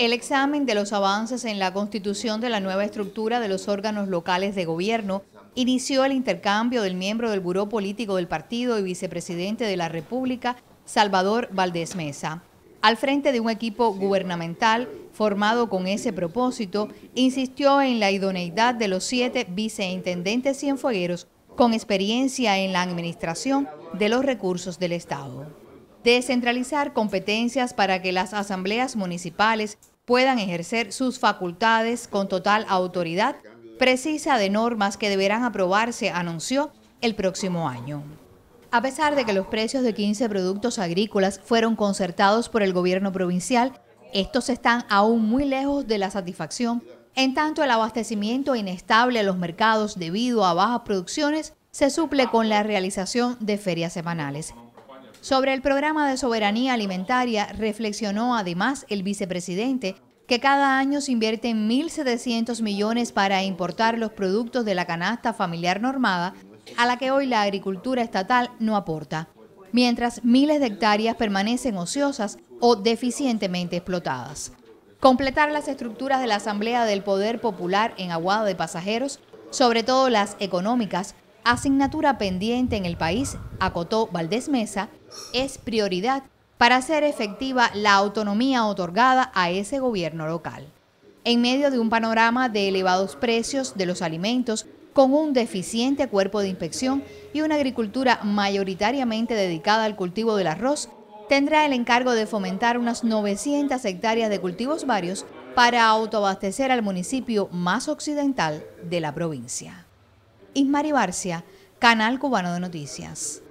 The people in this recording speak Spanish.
El examen de los avances en la constitución de la nueva estructura de los órganos locales de gobierno inició el intercambio del miembro del Buró Político del Partido y Vicepresidente de la República, Salvador Valdés Mesa. Al frente de un equipo gubernamental formado con ese propósito, insistió en la idoneidad de los siete viceintendentes cienfuegueros con experiencia en la administración de los recursos del Estado. Descentralizar competencias para que las asambleas municipales puedan ejercer sus facultades con total autoridad, precisa de normas que deberán aprobarse, anunció, el próximo año. A pesar de que los precios de 15 productos agrícolas fueron concertados por el gobierno provincial, estos están aún muy lejos de la satisfacción. En tanto, el abastecimiento inestable a los mercados debido a bajas producciones se suple con la realización de ferias semanales. Sobre el programa de soberanía alimentaria reflexionó además el vicepresidente que cada año se invierte 1.700 millones para importar los productos de la canasta familiar normada, a la que hoy la agricultura estatal no aporta, mientras miles de hectáreas permanecen ociosas o deficientemente explotadas. Completar las estructuras de la Asamblea del Poder Popular en Aguada de Pasajeros, sobre todo las económicas, asignatura pendiente en el país, acotó Valdés Mesa, es prioridad para hacer efectiva la autonomía otorgada a ese gobierno local. En medio de un panorama de elevados precios de los alimentos, con un deficiente cuerpo de inspección y una agricultura mayoritariamente dedicada al cultivo del arroz, tendrá el encargo de fomentar unas 900 hectáreas de cultivos varios para autoabastecer al municipio más occidental de la provincia. Ismari Barcia, Canal Cubano de Noticias.